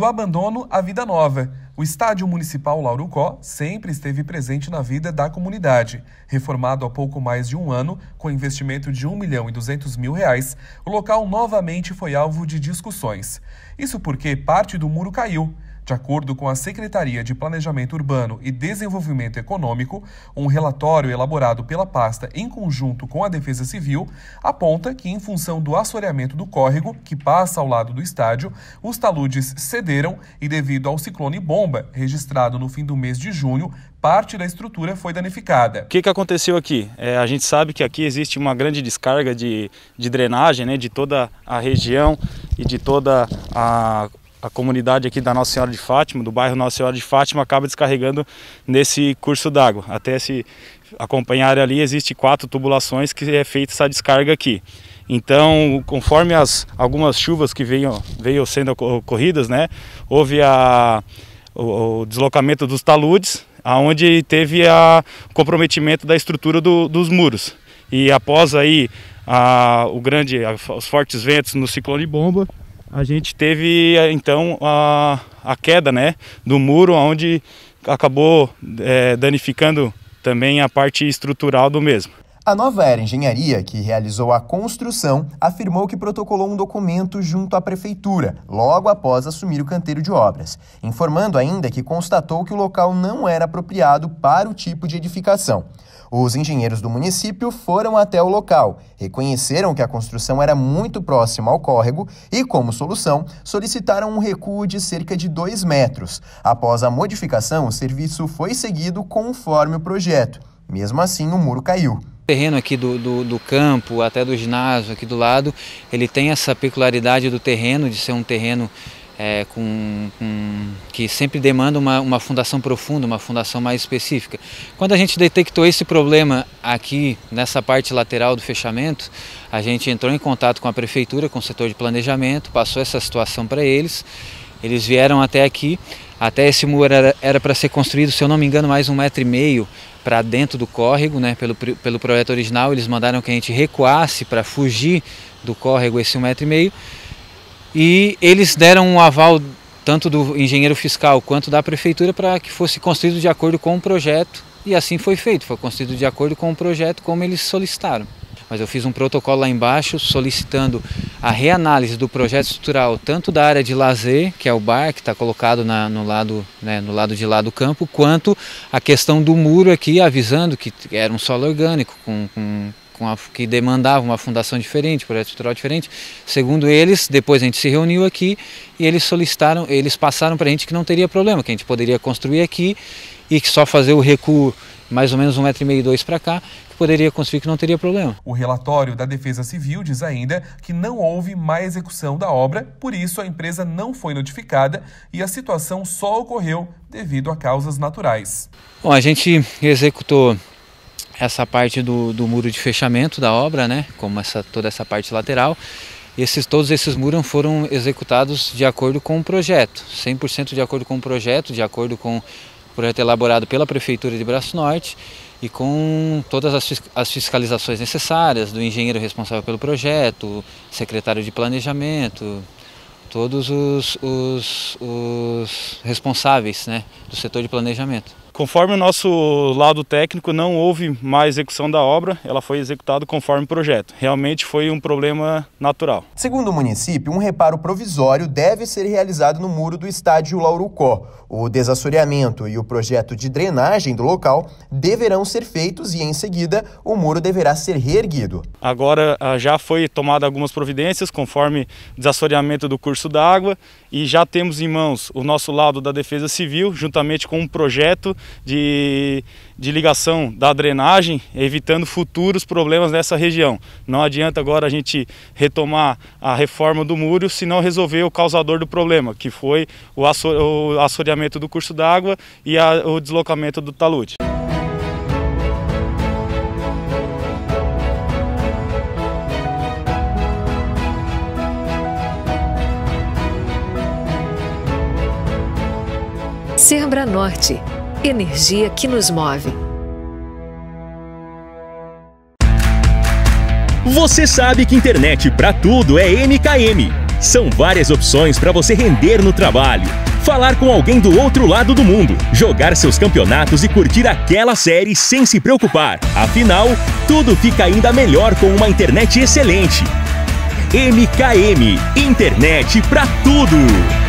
do abandono à vida nova. O Estádio Municipal Lauro Có sempre esteve presente na vida da comunidade. Reformado há pouco mais de um ano, com investimento de 1 milhão e 200 mil reais, o local novamente foi alvo de discussões. Isso porque parte do muro caiu de acordo com a Secretaria de Planejamento Urbano e Desenvolvimento Econômico, um relatório elaborado pela pasta em conjunto com a Defesa Civil aponta que, em função do assoreamento do córrego, que passa ao lado do estádio, os taludes cederam e, devido ao ciclone bomba registrado no fim do mês de junho, parte da estrutura foi danificada. O que, que aconteceu aqui? É, a gente sabe que aqui existe uma grande descarga de, de drenagem né, de toda a região e de toda a a comunidade aqui da Nossa Senhora de Fátima, do bairro Nossa Senhora de Fátima, acaba descarregando nesse curso d'água. Até se acompanhar ali, existe quatro tubulações que é feita essa descarga aqui. Então, conforme as algumas chuvas que veio, veio sendo ocorridas, né, houve a, o, o deslocamento dos taludes, aonde teve a comprometimento da estrutura do, dos muros. E após aí a, o grande, a, os fortes ventos no ciclone bomba, a gente teve eh, então a, a queda né, do muro, onde acabou é, danificando também a parte estrutural do mesmo. A nova era engenharia, que realizou a construção, afirmou que protocolou um documento junto à prefeitura, logo após assumir o canteiro de obras, informando ainda que constatou que o local não era apropriado para o tipo de edificação. Os engenheiros do município foram até o local, reconheceram que a construção era muito próxima ao córrego e, como solução, solicitaram um recuo de cerca de 2 metros. Após a modificação, o serviço foi seguido conforme o projeto. Mesmo assim, o muro caiu. O terreno aqui do, do, do, campo até do ginásio aqui do lado, ele tem essa peculiaridade do terreno, de ser um terreno é, com, com que sempre demanda uma, uma fundação profunda, uma fundação mais específica. Quando a gente detectou esse problema aqui, nessa parte lateral do fechamento, a gente entrou em contato com a prefeitura, com o setor de planejamento, passou essa situação para eles, eles vieram até aqui, até esse muro era para ser construído, se eu não me engano, mais um metro e meio para dentro do córrego, né, pelo, pelo projeto original, eles mandaram que a gente recuasse para fugir do córrego esse um metro e meio, e eles deram um aval tanto do engenheiro fiscal quanto da prefeitura, para que fosse construído de acordo com o projeto. E assim foi feito, foi construído de acordo com o projeto, como eles solicitaram. Mas eu fiz um protocolo lá embaixo solicitando a reanálise do projeto estrutural, tanto da área de lazer, que é o bar, que está colocado na, no, lado, né, no lado de lá do campo, quanto a questão do muro aqui, avisando que era um solo orgânico, com, com com a, que demandava uma fundação diferente, projeto estrutural diferente. Segundo eles, depois a gente se reuniu aqui e eles solicitaram, eles passaram para a gente que não teria problema, que a gente poderia construir aqui e que só fazer o recuo mais ou menos um metro e meio, dois para cá, que poderia construir que não teria problema. O relatório da Defesa Civil diz ainda que não houve má execução da obra, por isso a empresa não foi notificada e a situação só ocorreu devido a causas naturais. Bom, a gente executou essa parte do, do muro de fechamento da obra, né? Como essa, toda essa parte lateral. Esses, todos esses muros foram executados de acordo com o projeto, 100% de acordo com o projeto, de acordo com o projeto elaborado pela Prefeitura de Braço Norte e com todas as, as fiscalizações necessárias do engenheiro responsável pelo projeto, secretário de planejamento, todos os, os, os responsáveis né, do setor de planejamento. Conforme o nosso lado técnico, não houve má execução da obra, ela foi executada conforme o projeto. Realmente foi um problema natural. Segundo o município, um reparo provisório deve ser realizado no muro do estádio Laurucó. O desassoreamento e o projeto de drenagem do local deverão ser feitos e, em seguida, o muro deverá ser reerguido. Agora ah, já foi tomada algumas providências conforme o desassoreamento do curso d'água e já temos em mãos o nosso lado da Defesa Civil, juntamente com um projeto de, de ligação da drenagem, evitando futuros problemas nessa região. Não adianta agora a gente retomar a reforma do muro se não resolver o causador do problema, que foi o, assoreamento do curso d'água e a, o deslocamento do talude. Serbra Norte energia que nos move. Você sabe que internet para tudo é MKM. São várias opções para você render no trabalho, falar com alguém do outro lado do mundo, jogar seus campeonatos e curtir aquela série sem se preocupar. Afinal, tudo fica ainda melhor com uma internet excelente. MKM Internet para tudo.